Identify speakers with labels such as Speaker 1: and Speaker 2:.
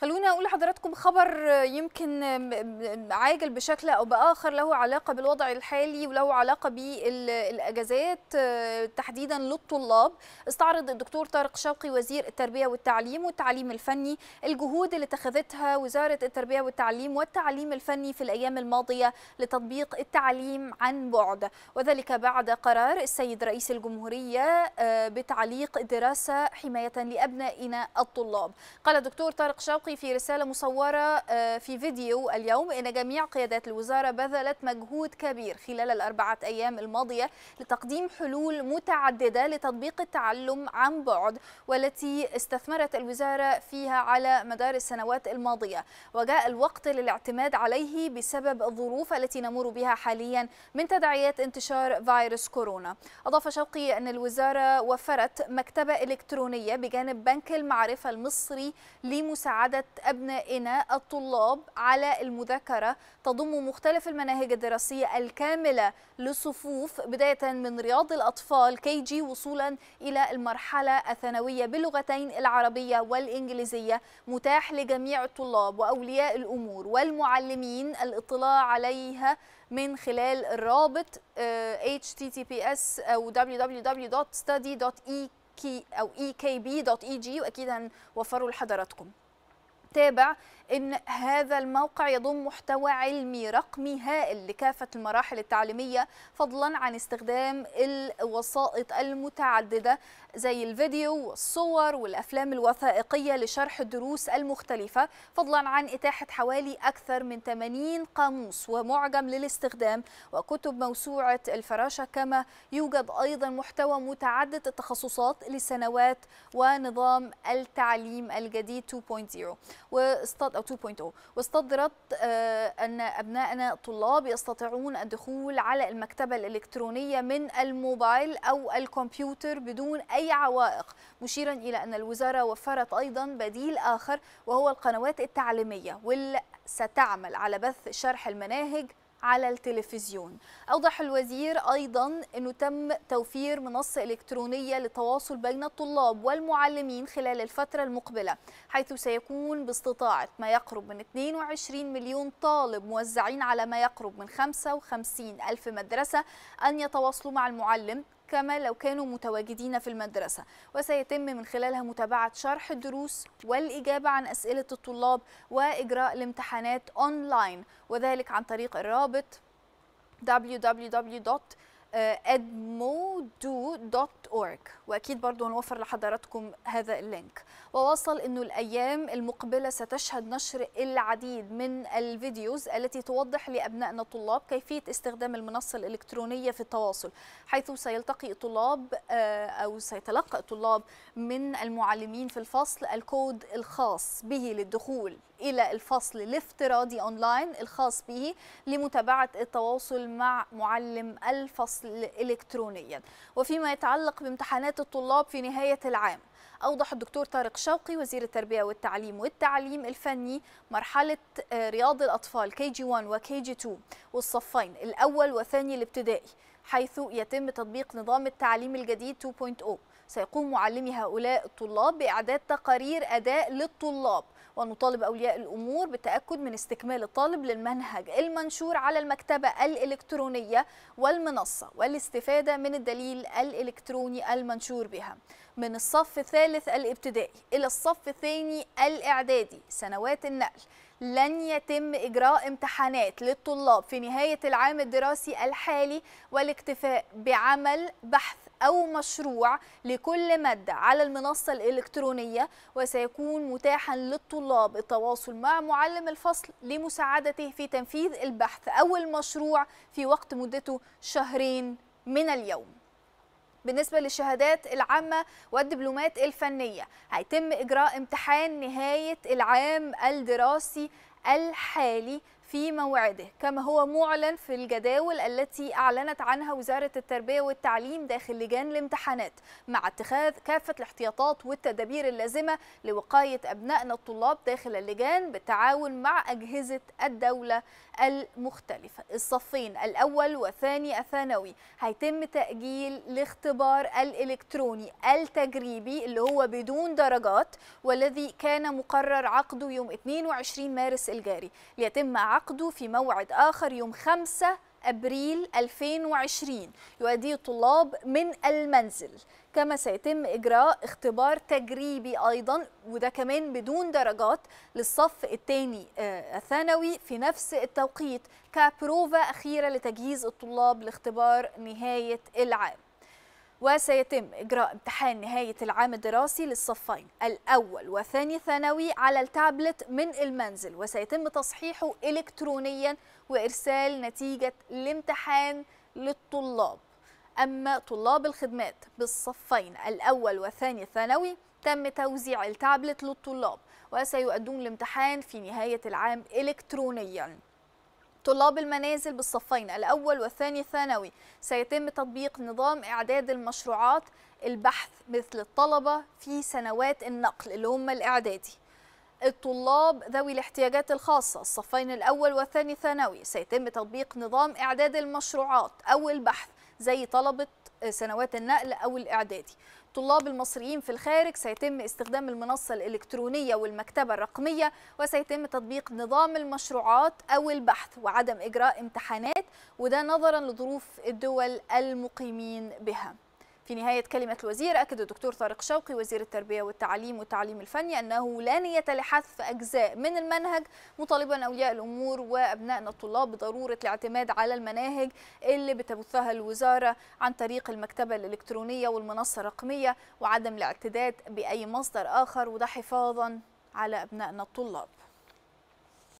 Speaker 1: خلونا اقول لحضراتكم خبر يمكن عاجل بشكل او باخر له علاقه بالوضع الحالي وله علاقه بالاجازات تحديدا للطلاب استعرض الدكتور طارق شوقي وزير التربيه والتعليم والتعليم الفني الجهود اللي اتخذتها وزاره التربيه والتعليم والتعليم الفني في الايام الماضيه لتطبيق التعليم عن بعد وذلك بعد قرار السيد رئيس الجمهوريه آه، بتعليق دراسه حمايه لابنائنا الطلاب قال الدكتور طارق شوقي الشرقي في رسالة مصورة آه، في فيديو اليوم إن جميع قيادات الوزارة بذلت مجهود كبير خلال الأربعة أيام الماضية لتقديم حلول متعددة لتطبيق التعلم عن بعد والتي استثمرت الوزارة فيها على مدار السنوات الماضية وجاء الوقت للاعتماد عليه بسبب الظروف التي نمر بها حاليا من تداعيات انتشار فيروس كورونا أضاف شوقي أن الوزارة وفرت مكتبة إلكترونية بجانب بنك المعرفة المصري لمساعدة مساعدة أبنائنا الطلاب على المذاكرة تضم مختلف المناهج الدراسية الكاملة لصفوف بداية من رياض الأطفال كي جي وصولا إلى المرحلة الثانوية باللغتين العربية والإنجليزية متاح لجميع الطلاب وأولياء الأمور والمعلمين الاطلاع عليها من خلال الرابط آه، https أو www.study.e أو ekb.eg وأكيد هنوفره لحضراتكم تابع ان هذا الموقع يضم محتوى علمي رقمي هائل لكافه المراحل التعليميه فضلا عن استخدام الوسائط المتعدده زي الفيديو والصور والأفلام الوثائقية لشرح الدروس المختلفة فضلا عن إتاحة حوالي أكثر من 80 قاموس ومعجم للاستخدام وكتب موسوعة الفراشة كما يوجد أيضا محتوى متعدد التخصصات لسنوات ونظام التعليم الجديد 2.0 2.0 واستدرت آه، أن أبنائنا طلاب يستطيعون الدخول على المكتبة الإلكترونية من الموبايل أو الكمبيوتر بدون أي أي عوائق مشيرا إلى أن الوزارة وفرت أيضا بديل آخر وهو القنوات التعليمية واللي ستعمل على بث شرح المناهج على التلفزيون أوضح الوزير أيضا أنه تم توفير منصة إلكترونية للتواصل بين الطلاب والمعلمين خلال الفترة المقبلة حيث سيكون باستطاعة ما يقرب من 22 مليون طالب موزعين على ما يقرب من 55 ألف مدرسة أن يتواصلوا مع المعلم كما لو كانوا متواجدين في المدرسة وسيتم من خلالها متابعة شرح الدروس والإجابة عن أسئلة الطلاب وإجراء الامتحانات أونلاين وذلك عن طريق الرابط www. آه، edmodo.org واكيد برضو هنوفر لحضراتكم هذا اللينك ووصل انه الايام المقبله ستشهد نشر العديد من الفيديوز التي توضح لابنائنا الطلاب كيفيه استخدام المنصه الالكترونيه في التواصل حيث سيلتقي طلاب آه، او سيتلقى الطلاب من المعلمين في الفصل الكود الخاص به للدخول إلى الفصل الافتراضي أونلاين الخاص به لمتابعة التواصل مع معلم الفصل إلكترونيا وفيما يتعلق بامتحانات الطلاب في نهاية العام أوضح الدكتور طارق شوقي وزير التربية والتعليم والتعليم الفني مرحلة آه، رياض الأطفال كي جي 1 وكي جي 2 والصفين الأول والثاني الابتدائي حيث يتم تطبيق نظام التعليم الجديد 2.0 سيقوم معلمي هؤلاء الطلاب بإعداد تقارير أداء للطلاب ونطالب أولياء الأمور بالتأكد من استكمال الطالب للمنهج المنشور على المكتبة الإلكترونية والمنصة والاستفادة من الدليل الإلكتروني المنشور بها من الصف الثالث الابتدائي إلى الصف الثاني الإعدادي سنوات النقل لن يتم إجراء امتحانات للطلاب في نهاية العام الدراسي الحالي والاكتفاء بعمل بحث أو مشروع لكل مادة على المنصة الإلكترونية وسيكون متاحا للطلاب التواصل مع معلم الفصل لمساعدته في تنفيذ البحث أو المشروع في وقت مدته شهرين من اليوم بالنسبة للشهادات العامة والدبلومات الفنية هيتم إجراء امتحان نهاية العام الدراسي الحالي في موعده كما هو معلن في الجداول التي أعلنت عنها وزارة التربية والتعليم داخل لجان الامتحانات مع اتخاذ كافة الاحتياطات والتدابير اللازمة لوقاية أبنائنا الطلاب داخل اللجان بالتعاون مع أجهزة الدولة المختلفة الصفين الأول والثاني الثانوي هيتم تأجيل الاختبار الإلكتروني التجريبي اللي هو بدون درجات والذي كان مقرر عقده يوم 22 مارس الجاري ليتم عقده في موعد آخر يوم 5 أبريل 2020 يؤديه الطلاب من المنزل كما سيتم إجراء اختبار تجريبي أيضا وده كمان بدون درجات للصف الثاني آه، الثانوي في نفس التوقيت كبروفا أخيرة لتجهيز الطلاب لاختبار نهاية العام وسيتم إجراء امتحان نهاية العام الدراسي للصفين الأول وثاني ثانوي على التابلت من المنزل وسيتم تصحيحه إلكترونيا وإرسال نتيجة الامتحان للطلاب أما طلاب الخدمات بالصفين الأول وثاني ثانوي تم توزيع التابلت للطلاب وسيؤدون الامتحان في نهاية العام إلكترونياً طلاب المنازل بالصفين الأول والثاني الثانوي سيتم تطبيق نظام إعداد المشروعات البحث مثل الطلبة في سنوات النقل اللي هم الإعدادي الطلاب ذوي الاحتياجات الخاصة الصفين الأول والثاني ثانوي سيتم تطبيق نظام إعداد المشروعات أو البحث زي طلبة سنوات النقل أو الإعدادي الطلاب المصريين في الخارج سيتم استخدام المنصة الإلكترونية والمكتبة الرقمية وسيتم تطبيق نظام المشروعات أو البحث وعدم إجراء امتحانات وده نظرا لظروف الدول المقيمين بها في نهاية كلمة الوزير أكد الدكتور طارق شوقي وزير التربية والتعليم والتعليم الفني أنه لا نية لحذف أجزاء من المنهج مطالبا أولياء الأمور وأبنائنا الطلاب بضرورة الاعتماد على المناهج اللي بتبثها الوزارة عن طريق المكتبة الإلكترونية والمنصة الرقمية وعدم الاعتداد بأي مصدر آخر وده حفاظا على أبنائنا الطلاب